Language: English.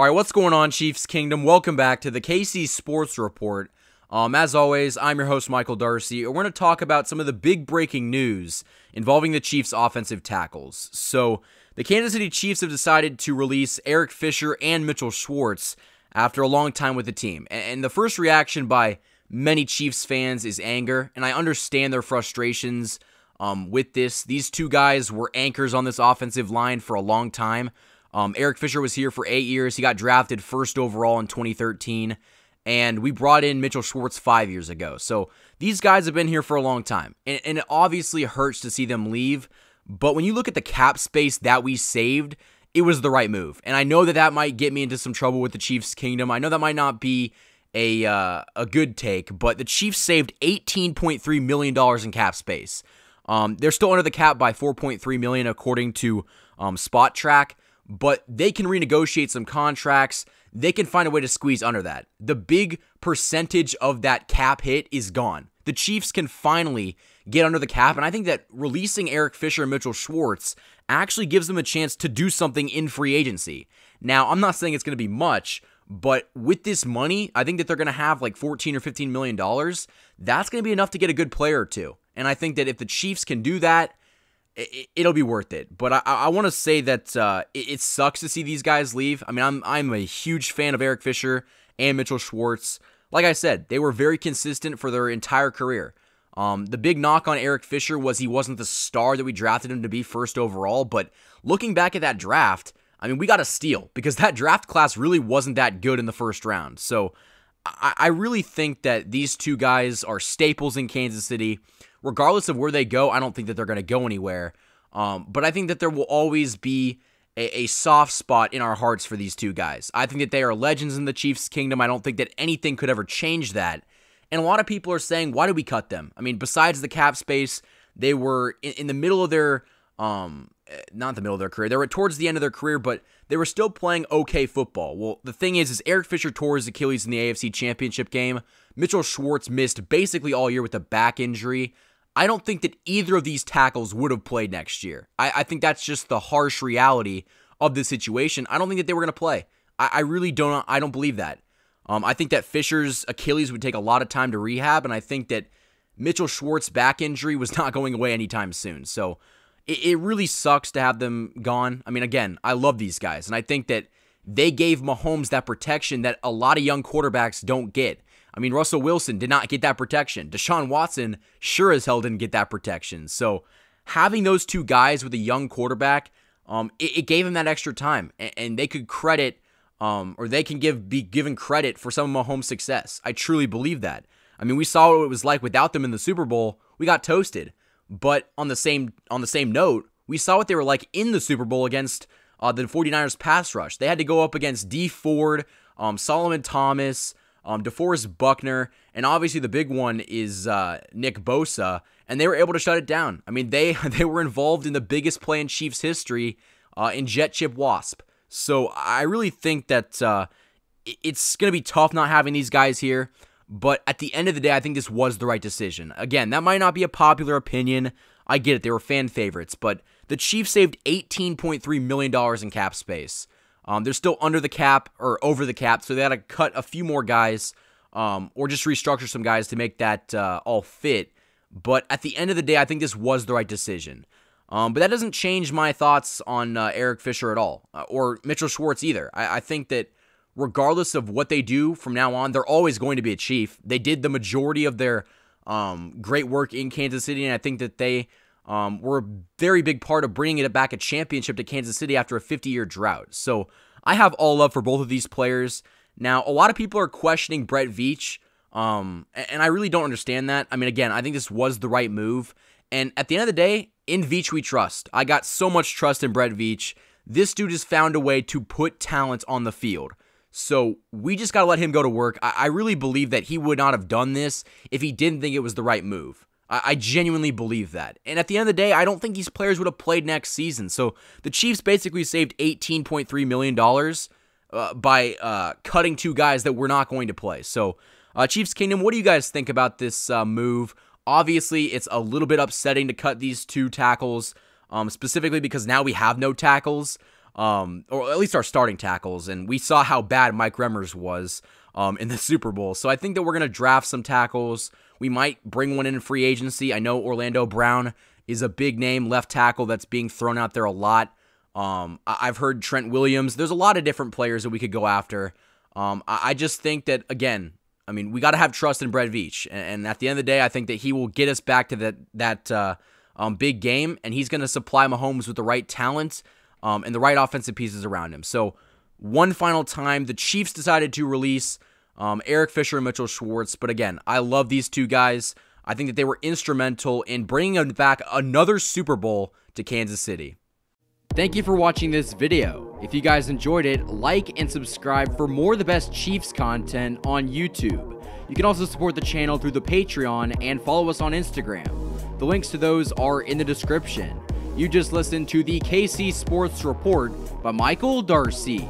All right, what's going on, Chiefs Kingdom? Welcome back to the KC Sports Report. Um, as always, I'm your host, Michael Darcy. We're going to talk about some of the big breaking news involving the Chiefs' offensive tackles. So, the Kansas City Chiefs have decided to release Eric Fisher and Mitchell Schwartz after a long time with the team. And the first reaction by many Chiefs fans is anger, and I understand their frustrations um, with this. These two guys were anchors on this offensive line for a long time. Um, Eric Fisher was here for eight years. He got drafted first overall in 2013, and we brought in Mitchell Schwartz five years ago. So these guys have been here for a long time, and, and it obviously hurts to see them leave. But when you look at the cap space that we saved, it was the right move. And I know that that might get me into some trouble with the Chiefs' kingdom. I know that might not be a uh, a good take, but the Chiefs saved 18.3 million dollars in cap space. Um, they're still under the cap by 4.3 million according to um, Spot Track but they can renegotiate some contracts. They can find a way to squeeze under that. The big percentage of that cap hit is gone. The Chiefs can finally get under the cap, and I think that releasing Eric Fisher and Mitchell Schwartz actually gives them a chance to do something in free agency. Now, I'm not saying it's going to be much, but with this money, I think that they're going to have like 14 or 15 million dollars. That's going to be enough to get a good player or two. And I think that if the Chiefs can do that, it, will be worth it. But I, I want to say that uh, it, it, sucks to see these guys leave. I mean, I'm I'm a huge fan of Eric Fisher and Mitchell Schwartz. Like I said, they were very consistent for their entire career. Um, the big knock on Eric Fisher was he wasn't the star that we drafted him to be first overall. But looking back at that draft, I mean, we got a steal because that draft class really wasn't that good in the first round. So I, I really think that these two guys are staples in Kansas City regardless of where they go, I don't think that they're going to go anywhere. Um, but I think that there will always be a, a, soft spot in our hearts for these two guys. I think that they are legends in the Chiefs' kingdom. I don't think that anything could ever change that. And a lot of people are saying, why do we cut them? I mean, besides the cap space, they were in, in the middle of their, um, eh, not the middle of their career. They were towards the end of their career, but they were still playing okay football. Well, the thing is, is Eric Fisher tore his Achilles in the AFC Championship game. Mitchell Schwartz missed basically all year with a back injury. I don't think that either of these tackles would have played next year. I, I think that's just the harsh reality of the situation. I don't think that they were going to play. I, I really don't. I don't believe that. Um, I think that Fisher's Achilles would take a lot of time to rehab, and I think that Mitchell Schwartz's back injury was not going away anytime soon. So it, it really sucks to have them gone. I mean, again, I love these guys, and I think that they gave Mahomes that protection that a lot of young quarterbacks don't get. I mean, Russell Wilson did not get that protection. Deshaun Watson sure as hell didn't get that protection. So having those two guys with a young quarterback, um, it, it gave him that extra time, and, and they could credit, um, or they can give be given credit for some of Mahomes' success. I truly believe that. I mean, we saw what it was like without them in the Super Bowl. We got toasted, but on the same on the same note, we saw what they were like in the Super Bowl against uh, the 49ers pass rush. They had to go up against D Ford, um, Solomon Thomas, um, DeForest Buckner, and obviously the big one is uh, Nick Bosa, and they were able to shut it down. I mean, they they were involved in the biggest play in Chiefs history uh, in Jet Chip Wasp. So I really think that uh, it's going to be tough not having these guys here. But at the end of the day, I think this was the right decision. Again, that might not be a popular opinion. I get it; they were fan favorites, but the Chiefs saved $18.3 million in cap space. Um, they're still under the cap or over the cap, so they had to cut a few more guys um, or just restructure some guys to make that uh, all fit. But at the end of the day, I think this was the right decision. Um, but that doesn't change my thoughts on uh, Eric Fisher at all, uh, or Mitchell Schwartz either. I, I, think that regardless of what they do from now on, they're always going to be a Chief. They did the majority of their um, great work in Kansas City, and I think that they um, were a very big part of bringing it back a championship to Kansas City after a 50 year drought. So I have all love for both of these players. Now, a lot of people are questioning Brett Veach, um, and I really don't understand that. I mean, again, I think this was the right move. And at the end of the day, in Veach we trust. I got so much trust in Brett Veach. This dude has found a way to put talent on the field. So we just got to let him go to work. I-, I really believe that he would not have done this if he didn't think it was the right move. I, I genuinely believe that. And at the end of the day, I don't think these players would have played next season. So the Chiefs basically saved $18.3 million uh, by uh, cutting two guys that were not going to play. So, uh, Chiefs Kingdom, what do you guys think about this uh, move? Obviously, it's a little bit upsetting to cut these two tackles, um, specifically because now we have no tackles, um, or at least our starting tackles. And we saw how bad Mike Remmers was um, in the Super Bowl. So I think that we're going to draft some tackles. We might bring one in free agency. I know Orlando Brown is a big name left tackle that's being thrown out there a lot. Um, I- have heard Trent Williams. There's a lot of different players that we could go after. Um, I-, just think that, again, I mean, we got to have trust in Brett Veach. And, and, at the end of the day, I think that he will get us back to that, that uh, um, big game, and he's going to supply Mahomes with the right talent um, and the right offensive pieces around him. So one final time. The Chiefs decided to release um, Eric Fisher and Mitchell Schwartz. But again, I love these two guys. I think that they were instrumental in bringing back another Super Bowl to Kansas City. Thank you for watching this video. If you guys enjoyed it, like and subscribe for more the best Chiefs content on YouTube. You can also support the channel through the Patreon and follow us on Instagram. The links to those are in the description. You just listened to the KC Sports Report by Michael Darcy.